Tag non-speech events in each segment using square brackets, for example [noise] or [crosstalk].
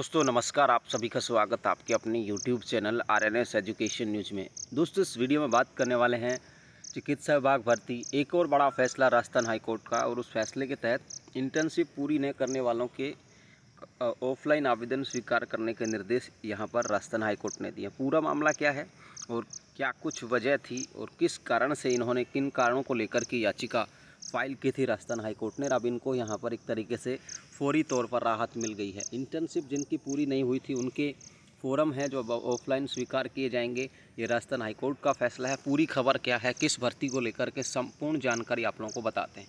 दोस्तों नमस्कार आप सभी का स्वागत आपके अपने YouTube channel R N S education news में दोस्तों इस वीडियो में बात करने वाले हैं चिकित्सा विभाग भर्ती एक और बड़ा फैसला राजस्थान हाईकोर्ट का और उस फैसले के तहत इंटर्नशिप पूरी न करने वालों के ऑफलाइन आवेदन स्वीकार करने के निर्देश यहाँ पर राजस्थान हाईकोर्ट ने दिए पूरा मामला क्या है और क्या कुछ वजह थी और किस कारण से इन्होंने किन कारणों को लेकर के याचिका फाइल की थी राजस्थान हाईकोर्ट ने अब इनको यहाँ पर एक तरीके से फौरी तौर पर राहत मिल गई है इंटर्नशिप जिनकी पूरी नहीं हुई थी उनके फोरम है जो ऑफलाइन स्वीकार किए जाएंगे ये राजस्थान हाईकोर्ट का फैसला है पूरी खबर क्या है किस भर्ती को लेकर के संपूर्ण जानकारी आप लोगों को बताते हैं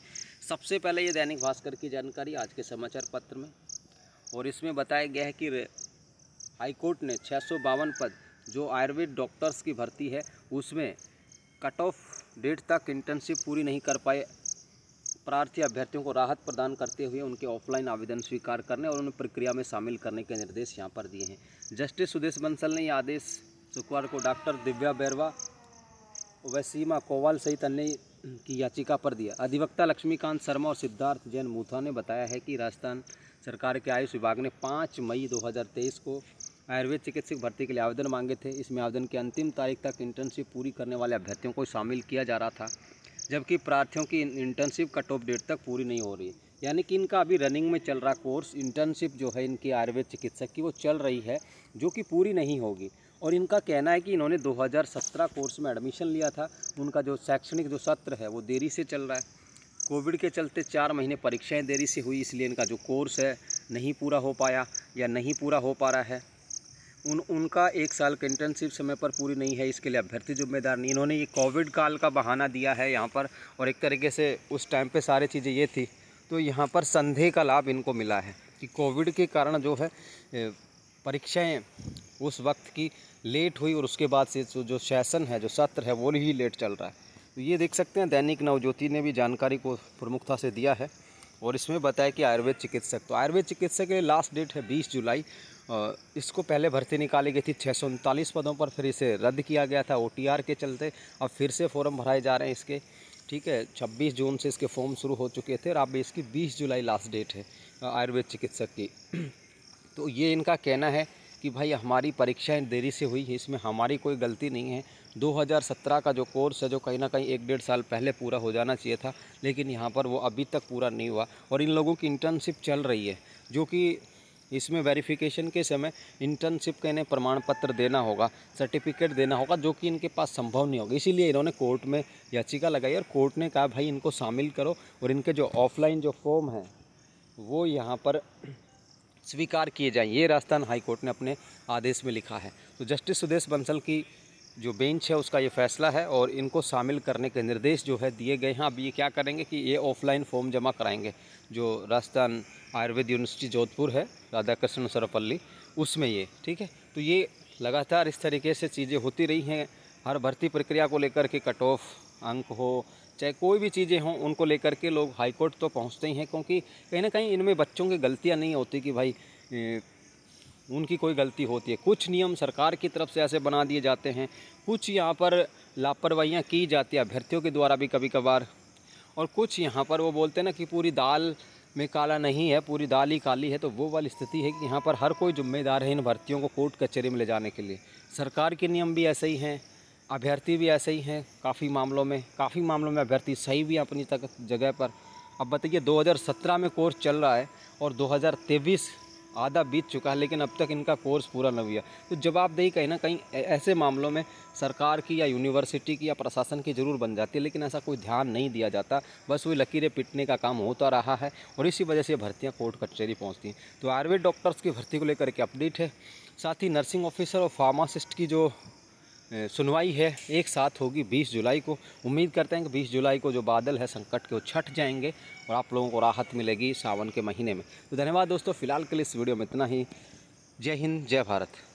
सबसे पहले ये दैनिक भास्कर की जानकारी आज के समाचार पत्र में और इसमें बताया गया है कि हाईकोर्ट ने छः पद जो आयुर्वेद डॉक्टर्स की भर्ती है उसमें कट ऑफ डेट तक इंटर्नशिप पूरी नहीं कर पाए प्रार्थी अभ्यर्थियों को राहत प्रदान करते हुए उनके ऑफलाइन आवेदन स्वीकार करने और उन्हें प्रक्रिया में शामिल करने के निर्देश यहाँ पर दिए हैं जस्टिस सुदेश बंसल ने यह आदेश शुक्रवार को डॉक्टर दिव्या बैरवा सीमा कोवाल सहित अन्य की याचिका पर दिया अधिवक्ता लक्ष्मीकांत शर्मा और सिद्धार्थ जैन मूथा ने बताया है कि राजस्थान सरकार के आयुष विभाग ने पाँच मई दो को आयुर्वेद चिकित्सक भर्ती के लिए आवेदन मांगे थे इसमें आवेदन की अंतिम तारीख तक इंटर्नशिप पूरी करने वाले अभ्यर्थियों को शामिल किया जा रहा था जबकि प्रार्थियों की इंटर्नशिप कट ऑफ डेट तक पूरी नहीं हो रही यानी कि इनका अभी रनिंग में चल रहा कोर्स इंटर्नशिप जो है इनकी आयुर्वेद चिकित्सक की वो चल रही है जो कि पूरी नहीं होगी और इनका कहना है कि इन्होंने 2017 कोर्स में एडमिशन लिया था उनका जो शैक्षणिक जो सत्र है वो देरी से चल रहा है कोविड के चलते चार महीने परीक्षाएं देरी से हुई इसलिए इनका जो कोर्स है नहीं पूरा हो पाया या नहीं पूरा हो पा रहा है उन उनका एक साल का इंटर्नशिप समय पर पूरी नहीं है इसके लिए अभ्यर्थी जिम्मेदार नहीं इन्होंने ये कोविड काल का बहाना दिया है यहाँ पर और एक तरीके से उस टाइम पे सारी चीज़ें ये थी तो यहाँ पर संधे का लाभ इनको मिला है कि कोविड के कारण जो है परीक्षाएं उस वक्त की लेट हुई और उसके बाद से जो सेशन है जो सत्र है वो ही लेट चल रहा है तो ये देख सकते हैं दैनिक नवज्योति ने भी जानकारी को प्रमुखता से दिया है और इसमें बताया कि आयुर्वेद चिकित्सक तो आयुर्वेद चिकित्सक के लास्ट डेट है बीस जुलाई इसको पहले भर्ती निकाली गई थी छः पदों पर फिर इसे रद्द किया गया था ओ के चलते अब फिर से फॉर्म भराए जा रहे हैं इसके ठीक है 26 जून से इसके फॉर्म शुरू हो चुके थे और अब इसकी 20 जुलाई लास्ट डेट है आयुर्वेद चिकित्सक की [clears throat] तो ये इनका कहना है कि भाई हमारी परीक्षाएं देरी से हुई है इसमें हमारी कोई गलती नहीं है 2017 का जो कोर्स है जो कहीं ना कहीं एक डेढ़ साल पहले पूरा हो जाना चाहिए था लेकिन यहाँ पर वो अभी तक पूरा नहीं हुआ और इन लोगों की इंटर्नशिप चल रही है जो कि इसमें वेरिफिकेशन के समय इंटर्नशिप का इन्हें प्रमाण पत्र देना होगा सर्टिफिकेट देना होगा जो कि इनके पास संभव नहीं होगा इसीलिए इन्होंने कोर्ट में याचिका लगाई और कोर्ट ने कहा भाई इनको शामिल करो और इनके जो ऑफलाइन जो फॉर्म है वो यहाँ पर स्वीकार किए जाएं ये राजस्थान हाईकोर्ट ने अपने आदेश में लिखा है तो जस्टिस सुदेश बंसल की जो बेंच है उसका ये फैसला है और इनको शामिल करने के निर्देश जो है दिए गए हैं अब ये क्या करेंगे कि ये ऑफलाइन फॉर्म जमा कराएंगे जो राजस्थान आयुर्वेद यूनिवर्सिटी जोधपुर है राधा कृष्ण सर्वपल्ली उसमें ये ठीक है तो ये लगातार इस तरीके से चीज़ें होती रही हैं हर भर्ती प्रक्रिया को लेकर के कट ऑफ अंक हो चाहे कोई भी चीज़ें हों उनको लेकर के लोग हाईकोर्ट तो पहुँचते ही हैं क्योंकि कहीं ना कहीं इनमें बच्चों की गलतियाँ नहीं होती कि भाई उनकी कोई गलती होती है कुछ नियम सरकार की तरफ से ऐसे बना दिए जाते हैं कुछ यहाँ पर लापरवाहियाँ की जाती है अभ्यर्थियों के द्वारा भी कभी कभार और कुछ यहाँ पर वो बोलते हैं ना कि पूरी दाल में काला नहीं है पूरी दाल ही काली है तो वो वाली स्थिति है कि यहाँ पर हर कोई जिम्मेदार है इन भर्तियों को कोर्ट कचहरी में ले जाने के लिए सरकार के नियम भी ऐसे ही हैं अभ्यर्थी भी ऐसे ही हैं काफ़ी मामलों में काफ़ी मामलों में अभ्यर्थी सही भी अपनी तक जगह पर अब बताइए 2017 में कोर्स चल रहा है और दो आधा बीत चुका है लेकिन अब तक इनका कोर्स पूरा नहीं हुआ तो जवाबदेही कहीं ना कहीं ऐसे मामलों में सरकार की या यूनिवर्सिटी की या प्रशासन की ज़रूर बन जाती है लेकिन ऐसा कोई ध्यान नहीं दिया जाता बस वही लकीरें पिटने का काम होता रहा है और इसी वजह से भर्तियाँ कोर्ट कचहरी पहुँचती हैं तो आयुर्वेद डॉक्टर्स की भर्ती को लेकर के अपडेट है साथ ही नर्सिंग ऑफिसर और फार्मासिस्ट की जो सुनवाई है एक साथ होगी 20 जुलाई को उम्मीद करते हैं कि 20 जुलाई को जो बादल है संकट के वो छट जाएंगे और आप लोगों को राहत मिलेगी सावन के महीने में तो धन्यवाद दोस्तों फिलहाल के लिए इस वीडियो में इतना ही जय हिंद जय भारत